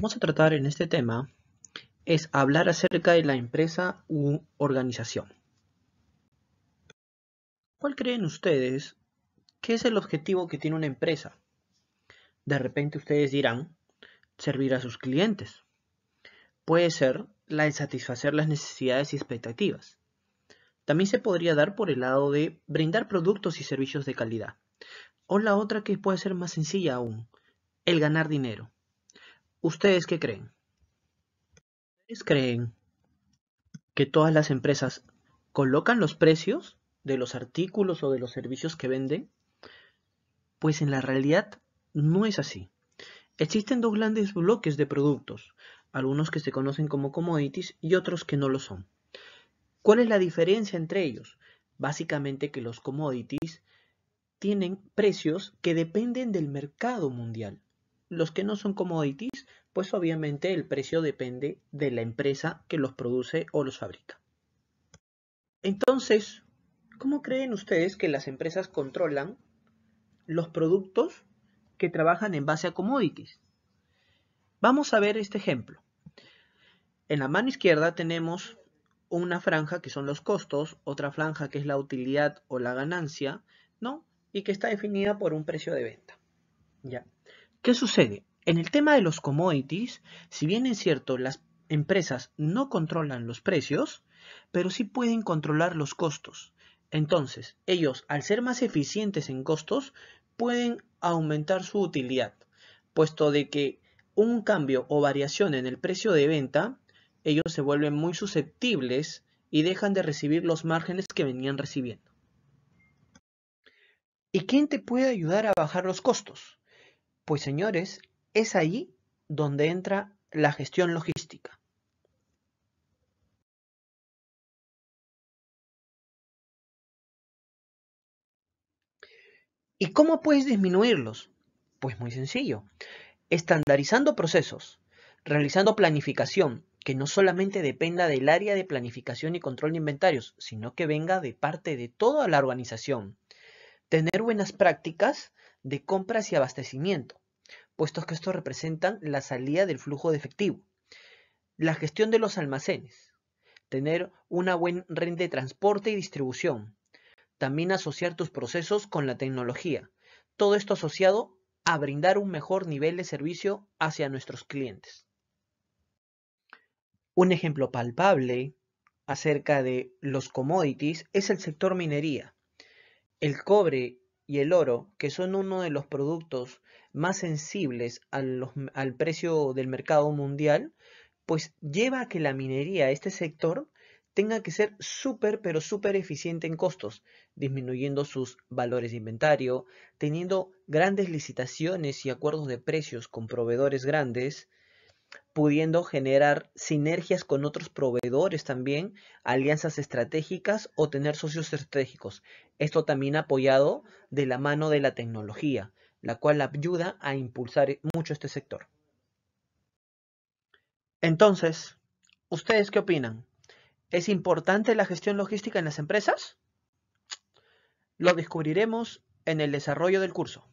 vamos a tratar en este tema es hablar acerca de la empresa u organización. ¿Cuál creen ustedes que es el objetivo que tiene una empresa? De repente ustedes dirán, servir a sus clientes. Puede ser la de satisfacer las necesidades y expectativas. También se podría dar por el lado de brindar productos y servicios de calidad. O la otra que puede ser más sencilla aún, el ganar dinero. ¿Ustedes qué creen? ¿Ustedes creen que todas las empresas colocan los precios de los artículos o de los servicios que venden? Pues en la realidad no es así. Existen dos grandes bloques de productos, algunos que se conocen como commodities y otros que no lo son. ¿Cuál es la diferencia entre ellos? Básicamente que los commodities tienen precios que dependen del mercado mundial los que no son commodities, pues obviamente el precio depende de la empresa que los produce o los fabrica. Entonces, ¿cómo creen ustedes que las empresas controlan los productos que trabajan en base a commodities? Vamos a ver este ejemplo. En la mano izquierda tenemos una franja que son los costos, otra franja que es la utilidad o la ganancia, ¿no? Y que está definida por un precio de venta. ¿Ya? ¿Qué sucede? En el tema de los commodities, si bien es cierto, las empresas no controlan los precios, pero sí pueden controlar los costos. Entonces, ellos, al ser más eficientes en costos, pueden aumentar su utilidad, puesto de que un cambio o variación en el precio de venta, ellos se vuelven muy susceptibles y dejan de recibir los márgenes que venían recibiendo. ¿Y quién te puede ayudar a bajar los costos? Pues señores, es ahí donde entra la gestión logística. ¿Y cómo puedes disminuirlos? Pues muy sencillo, estandarizando procesos, realizando planificación, que no solamente dependa del área de planificación y control de inventarios, sino que venga de parte de toda la organización. Tener buenas prácticas de compras y abastecimiento, puestos que estos representan la salida del flujo de efectivo. La gestión de los almacenes. Tener una buena red de transporte y distribución. También asociar tus procesos con la tecnología. Todo esto asociado a brindar un mejor nivel de servicio hacia nuestros clientes. Un ejemplo palpable acerca de los commodities es el sector minería. El cobre y el oro, que son uno de los productos más sensibles al precio del mercado mundial, pues lleva a que la minería, este sector, tenga que ser súper, pero súper eficiente en costos, disminuyendo sus valores de inventario, teniendo grandes licitaciones y acuerdos de precios con proveedores grandes, pudiendo generar sinergias con otros proveedores también, alianzas estratégicas o tener socios estratégicos. Esto también apoyado de la mano de la tecnología, la cual ayuda a impulsar mucho este sector. Entonces, ¿ustedes qué opinan? ¿Es importante la gestión logística en las empresas? Lo descubriremos en el desarrollo del curso.